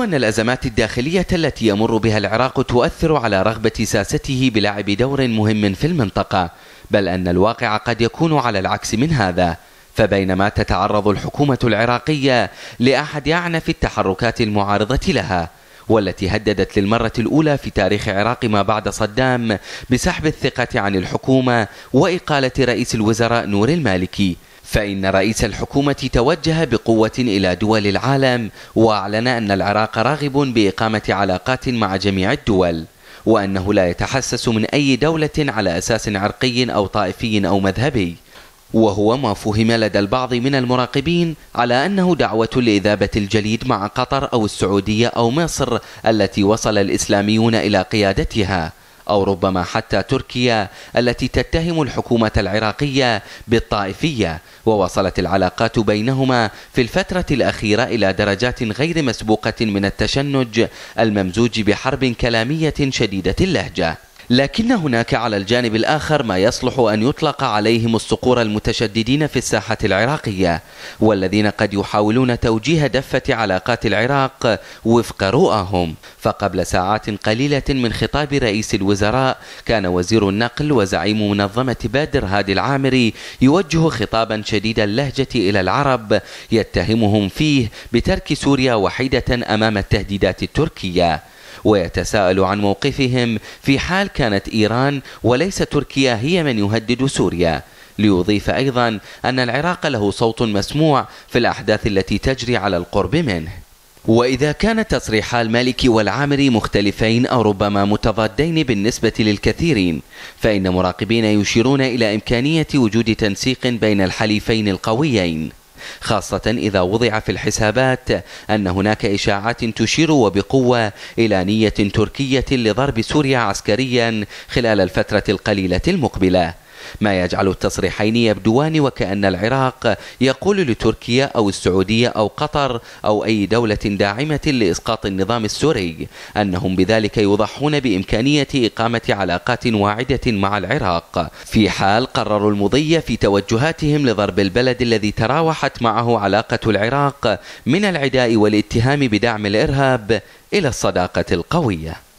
وأن الأزمات الداخلية التي يمر بها العراق تؤثر على رغبة ساسته بلعب دور مهم في المنطقة بل أن الواقع قد يكون على العكس من هذا فبينما تتعرض الحكومة العراقية لأحد أعنف التحركات المعارضة لها والتي هددت للمرة الأولى في تاريخ عراق ما بعد صدام بسحب الثقة عن الحكومة وإقالة رئيس الوزراء نور المالكي فإن رئيس الحكومة توجه بقوة إلى دول العالم وأعلن أن العراق راغب بإقامة علاقات مع جميع الدول وأنه لا يتحسس من أي دولة على أساس عرقي أو طائفي أو مذهبي وهو ما فهم لدى البعض من المراقبين على أنه دعوة لإذابة الجليد مع قطر أو السعودية أو مصر التي وصل الإسلاميون إلى قيادتها أو ربما حتى تركيا التي تتهم الحكومة العراقية بالطائفية ووصلت العلاقات بينهما في الفترة الأخيرة إلى درجات غير مسبوقة من التشنج الممزوج بحرب كلامية شديدة اللهجة لكن هناك على الجانب الآخر ما يصلح أن يطلق عليهم الصقور المتشددين في الساحة العراقية والذين قد يحاولون توجيه دفة علاقات العراق وفق رؤاهم فقبل ساعات قليلة من خطاب رئيس الوزراء كان وزير النقل وزعيم منظمة بادر هادي العامري يوجه خطابا شديد اللهجة إلى العرب يتهمهم فيه بترك سوريا وحيدة أمام التهديدات التركية ويتساءل عن موقفهم في حال كانت إيران وليس تركيا هي من يهدد سوريا ليضيف أيضا أن العراق له صوت مسموع في الأحداث التي تجري على القرب منه وإذا كان تصريحا المالكي والعامري مختلفين أو ربما متضادين بالنسبة للكثيرين فإن مراقبين يشيرون إلى إمكانية وجود تنسيق بين الحليفين القويين خاصة إذا وضع في الحسابات أن هناك إشاعات تشير وبقوة إلى نية تركية لضرب سوريا عسكريا خلال الفترة القليلة المقبلة ما يجعل التصريحين يبدوان وكأن العراق يقول لتركيا أو السعودية أو قطر أو أي دولة داعمة لإسقاط النظام السوري أنهم بذلك يضحون بإمكانية إقامة علاقات واعدة مع العراق في حال قرروا المضي في توجهاتهم لضرب البلد الذي تراوحت معه علاقة العراق من العداء والاتهام بدعم الإرهاب إلى الصداقة القوية